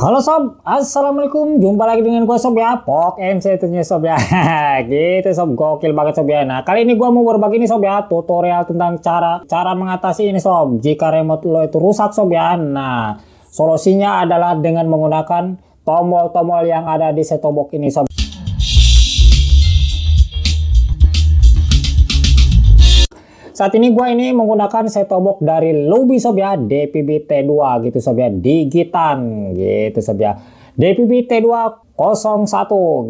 Halo sob, assalamualaikum. Jumpa lagi dengan gue sob ya, Pok MC tentunya sob ya. gitu sob, gokil banget sob ya. Nah kali ini gue mau berbagi nih sob ya tutorial tentang cara cara mengatasi ini sob. Jika remote lo itu rusak sob ya. Nah solusinya adalah dengan menggunakan tombol-tombol yang ada di setobok ini sob. Saat ini gue ini menggunakan setobok dari Lobby Sob ya, DPB T2 gitu Sob ya, digitan gitu Sob ya. DPB T201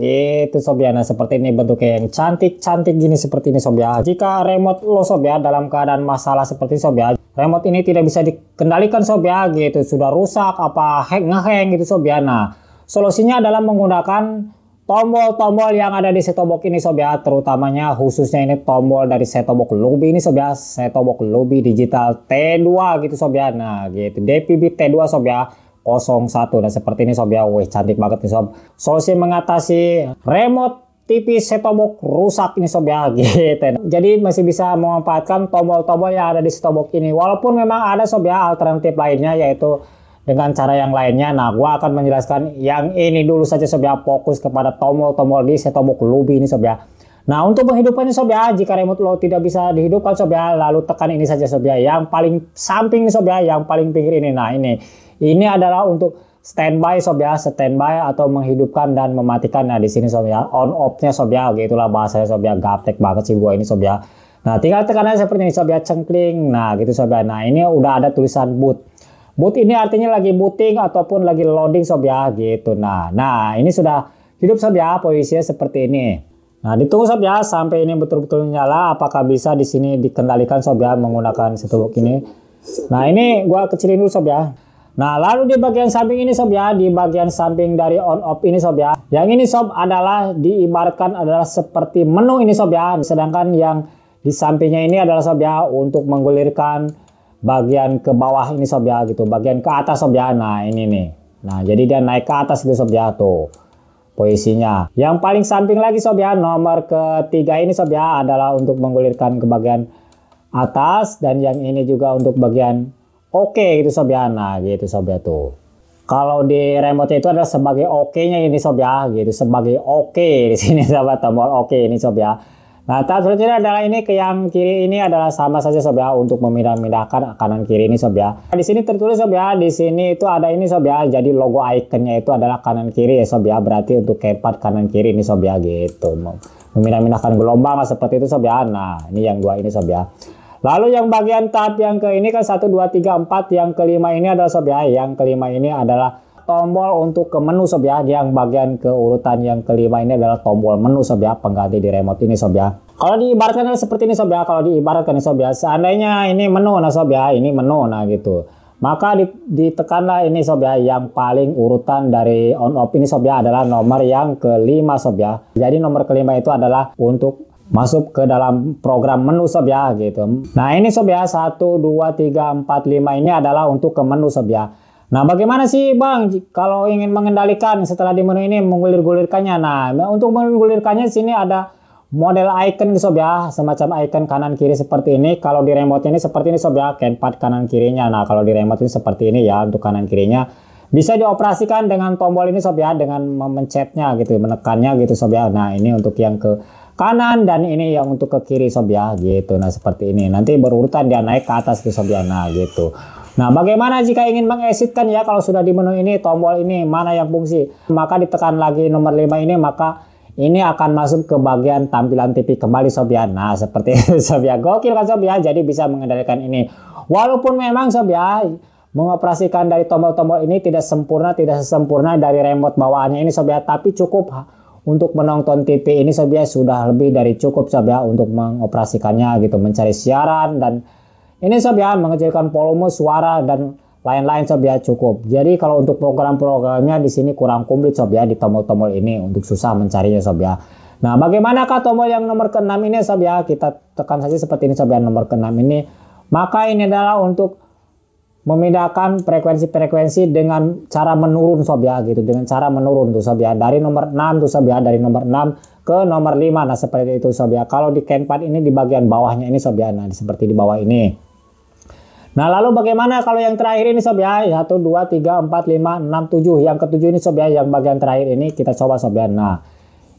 gitu Sob ya. Nah seperti ini bentuknya yang cantik-cantik gini seperti ini Sob ya. Jika remote lo Sob ya dalam keadaan masalah seperti Sob ya, remote ini tidak bisa dikendalikan Sob ya gitu. Sudah rusak apa hengah ngeheng gitu Sob ya. Nah solusinya adalah menggunakan tombol-tombol yang ada di setobok ini sobat ya. terutamanya khususnya ini tombol dari setobok lobby ini sobat ya. setobok lobby digital T2 gitu sobat ya. nah gitu DPB T2 sobat 01 dan seperti ini sob ya wih cantik banget nih sob solusi mengatasi remote TV setobok rusak ini sob ya gitu jadi masih bisa memanfaatkan tombol-tombol yang ada di setobok ini walaupun memang ada sob ya alternatif lainnya yaitu dengan cara yang lainnya. Nah, gua akan menjelaskan yang ini dulu saja sob ya, fokus kepada tombol-tombol di setobok lubi ini sob ya. Nah, untuk penghidupannya sob ya, jika remote lo tidak bisa dihidupkan sob ya, lalu tekan ini saja sob ya, yang paling samping sob ya, yang paling pinggir ini. Nah, ini. Ini adalah untuk standby sob ya, standby atau menghidupkan dan mematikan. Nah, di sini sob ya, on off-nya sob ya, gitulah bahasanya sob ya, gaptek banget sih gua ini sob ya. Nah, tinggal tekan aja seperti ini sob ya, cengkling. Nah, gitu sob ya. Nah, ini udah ada tulisan boot. Boot ini artinya lagi booting ataupun lagi loading sob ya gitu. Nah, nah ini sudah hidup sob ya posisinya seperti ini. Nah, ditunggu sob ya sampai ini betul-betul nyala apakah bisa di sini dikendalikan sob ya menggunakan setubuk ini. Nah, ini gua kecilin dulu sob ya. Nah, lalu di bagian samping ini sob ya, di bagian samping dari on off ini sob ya. Yang ini sob adalah diibarkan adalah seperti menu ini sob ya. Sedangkan yang di sampingnya ini adalah sob ya untuk menggulirkan bagian ke bawah ini sob ya gitu bagian ke atas sob ya nah ini nih nah jadi dia naik ke atas gitu sob ya tuh posisinya yang paling samping lagi sob ya nomor ketiga ini sob ya adalah untuk menggulirkan ke bagian atas dan yang ini juga untuk bagian oke okay, gitu sob ya nah gitu sob ya tuh kalau di remote itu adalah sebagai oke okay nya ini sob ya gitu sebagai oke okay. di sini sahabat tombol oke okay ini sob ya Nah, tahap selanjutnya adalah ini ke yang kiri ini adalah sama saja sob ya untuk memindah-mindahkan kanan kiri ini sob ya. Nah, di sini tertulis sob ya, di sini itu ada ini sob ya. Jadi logo ikonnya itu adalah kanan kiri ya sob ya. Berarti untuk keypad kanan kiri ini sob ya gitu. Memindah-mindahkan gelombang seperti itu sob ya. Nah, ini yang dua ini sob ya. Lalu yang bagian tahap yang ke ini kan 1 2 3 4 yang kelima ini adalah sob ya. Yang kelima ini adalah tombol untuk ke menu sob ya yang bagian keurutan yang kelima ini adalah tombol menu sob ya pengganti di remote ini sob ya kalau diibaratkan seperti ini sob ya kalau diibaratkan sob ya seandainya ini menu nah sob ya ini menu nah gitu maka ditekanlah ini sob ya yang paling urutan dari on off ini sob ya adalah nomor yang kelima sob ya jadi nomor kelima itu adalah untuk masuk ke dalam program menu sob ya gitu nah ini sob ya 1 2 3 4 5 ini adalah untuk ke menu sob ya Nah, bagaimana sih Bang kalau ingin mengendalikan setelah di menu ini menggulir-gulirkannya? Nah, untuk menggulirkannya sini ada model icon sob ya, semacam icon kanan kiri seperti ini. Kalau di remote ini seperti ini sob ya, keypad kanan kirinya. Nah, kalau di remote ini seperti ini ya untuk kanan kirinya. Bisa dioperasikan dengan tombol ini sob ya, dengan memencetnya gitu, menekannya gitu sob ya. Nah, ini untuk yang ke kanan dan ini yang untuk ke kiri sob ya gitu. Nah, seperti ini. Nanti berurutan dia naik ke atas gitu sob ya. Nah, gitu. Nah, bagaimana jika ingin mengesitkan ya kalau sudah di menu ini tombol ini mana yang fungsi? Maka ditekan lagi nomor 5 ini maka ini akan masuk ke bagian tampilan TV kembali Sobian. Nah, seperti Sobian gokil kan ya? jadi bisa mengendalikan ini. Walaupun memang Sobian mengoperasikan dari tombol-tombol ini tidak sempurna, tidak sesempurna dari remote bawaannya ini Sobian, tapi cukup untuk menonton TV ini Sobian sudah lebih dari cukup Sobian untuk mengoperasikannya gitu, mencari siaran dan ini sob ya mengecilkan volume suara dan lain-lain sob ya cukup. Jadi kalau untuk program-programnya di sini kurang komplit sob ya di tombol-tombol ini untuk susah mencarinya sob ya. Nah, bagaimanakah tombol yang nomor ke-6 ini sob ya? Kita tekan saja seperti ini sob ya nomor ke-6 ini. Maka ini adalah untuk memindahkan frekuensi-frekuensi dengan cara menurun sob ya gitu dengan cara menurun tuh sob ya dari nomor 6 tuh sob ya dari nomor 6 ke nomor 5 nah seperti itu sob ya kalau di Kenpad ini di bagian bawahnya ini sob ya nah seperti di bawah ini Nah, lalu bagaimana kalau yang terakhir ini sob ya? 1 2 3 4 5 6 7. Yang ketujuh ini sob ya, yang bagian terakhir ini kita coba sob ya. Nah,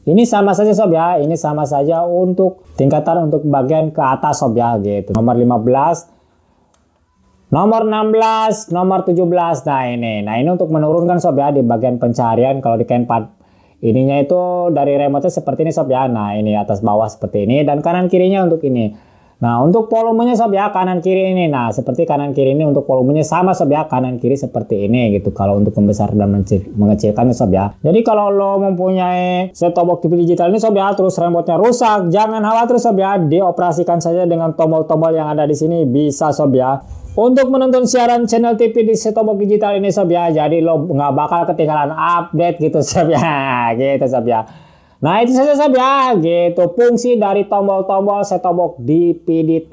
ini sama saja sob ya. Ini sama saja untuk tingkatan untuk bagian ke atas sob ya gitu. Nomor 15 Nomor 16, nomor 17. Nah, ini. Nah, ini untuk menurunkan sob ya di bagian pencarian kalau di Canva ininya itu dari remote seperti ini sob ya. Nah, ini atas bawah seperti ini dan kanan kirinya untuk ini. Nah, untuk volumenya sob ya kanan kiri ini. Nah, seperti kanan kiri ini untuk volumenya sama sob ya kanan kiri seperti ini gitu. Kalau untuk membesar dan mengecilkan sob ya. Jadi kalau lo mempunyai set top box TV digital ini sob ya terus remote-nya rusak, jangan khawatir sob ya, dioperasikan saja dengan tombol-tombol yang ada di sini bisa sob ya. Untuk menonton siaran channel TV di Setobok Digital ini sob ya, jadi lo nggak bakal ketinggalan update gitu sob ya, gitu sob ya. Nah itu saja ya gitu fungsi dari tombol-tombol setobok di Pd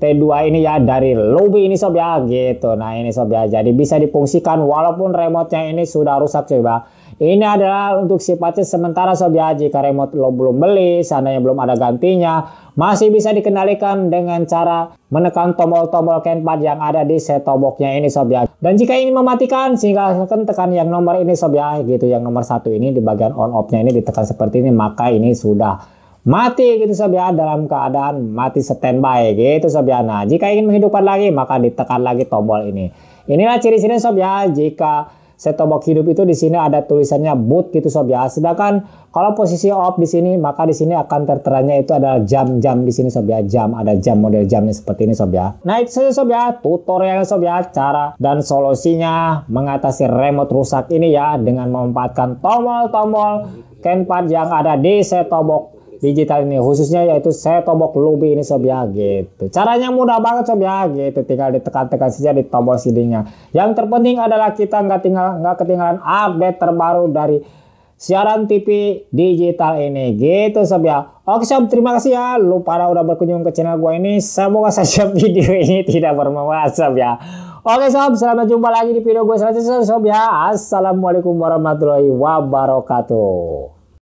T2 ini ya dari lobby ini sob ya gitu. Nah ini sob ya jadi bisa difungsikan walaupun remote-nya ini sudah rusak coba. Ini adalah untuk sifatnya sementara Sobi Haji. Karena remote lo belum beli, seandainya belum ada gantinya, masih bisa dikendalikan dengan cara menekan tombol-tombol kenpad yang ada di set-top ini Sobi Haji. Dan jika ingin mematikan, silahkan tekan yang nomor ini Sobi Haji gitu. Yang nomor satu ini di bagian on off-nya ini ditekan seperti ini, maka ini sudah mati gitu sobian dalam keadaan mati standby gitu sobian. Nah, jika ingin menghidupkan lagi maka ditekan lagi tombol ini. Inilah ciri-ciri sobian jika set-top box hidup itu di sini ada tulisannya boot gitu sob ya. Sedangkan kalau posisi off di sini maka di sini akan terteranya itu adalah jam-jam di sini sob ya. Jam ada jam model jamnya seperti ini sob ya. Nah itu saja sob ya tutorialnya sob ya cara dan solusinya mengatasi remote rusak ini ya dengan memanfaatkan tombol-tombol Kenpad yang ada di set-top box digital ini khususnya yaitu saya tombol lobby ini sob ya gitu caranya mudah banget sob ya gitu tinggal ditekan-tekan saja di tombol CD-nya yang terpenting adalah kita nggak tinggal nggak ketinggalan update terbaru dari siaran TV digital ini gitu sob ya oke sob terima kasih ya lu pada udah berkunjung ke channel gua ini semoga saja video ini tidak bermanfaat sob ya oke sob selamat jumpa lagi di video gue selanjutnya sob ya assalamualaikum warahmatullahi wabarakatuh